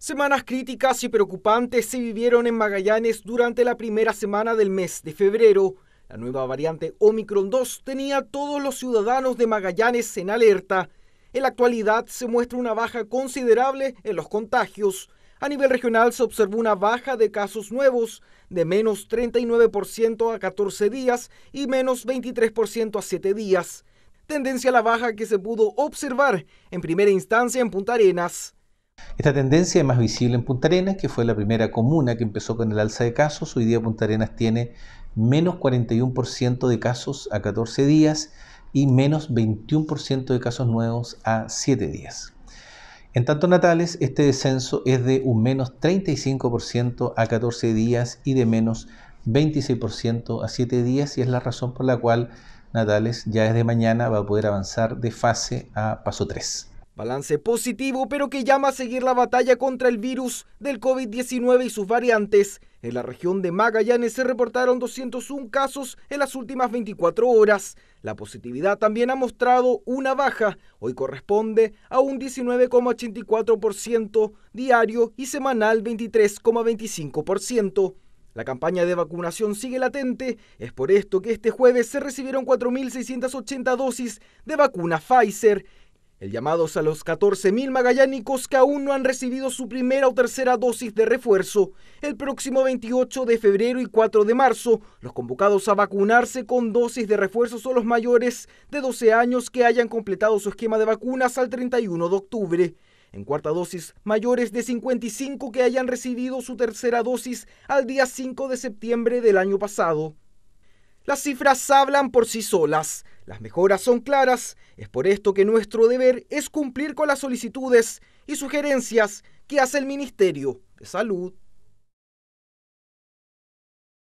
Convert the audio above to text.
Semanas críticas y preocupantes se vivieron en Magallanes durante la primera semana del mes de febrero. La nueva variante Omicron 2 tenía a todos los ciudadanos de Magallanes en alerta. En la actualidad se muestra una baja considerable en los contagios. A nivel regional se observó una baja de casos nuevos de menos 39% a 14 días y menos 23% a 7 días. Tendencia a la baja que se pudo observar en primera instancia en Punta Arenas. Esta tendencia es más visible en Punta Arenas, que fue la primera comuna que empezó con el alza de casos. Hoy día Punta Arenas tiene menos 41% de casos a 14 días y menos 21% de casos nuevos a 7 días. En tanto natales, este descenso es de un menos 35% a 14 días y de menos 26% a 7 días y es la razón por la cual Natales ya desde mañana va a poder avanzar de fase a paso 3. Balance positivo, pero que llama a seguir la batalla contra el virus del COVID-19 y sus variantes. En la región de Magallanes se reportaron 201 casos en las últimas 24 horas. La positividad también ha mostrado una baja, hoy corresponde a un 19,84% diario y semanal 23,25%. La campaña de vacunación sigue latente, es por esto que este jueves se recibieron 4.680 dosis de vacuna Pfizer el llamado es a los 14.000 magallánicos que aún no han recibido su primera o tercera dosis de refuerzo. El próximo 28 de febrero y 4 de marzo, los convocados a vacunarse con dosis de refuerzo son los mayores de 12 años que hayan completado su esquema de vacunas al 31 de octubre. En cuarta dosis, mayores de 55 que hayan recibido su tercera dosis al día 5 de septiembre del año pasado. Las cifras hablan por sí solas, las mejoras son claras, es por esto que nuestro deber es cumplir con las solicitudes y sugerencias que hace el Ministerio de Salud.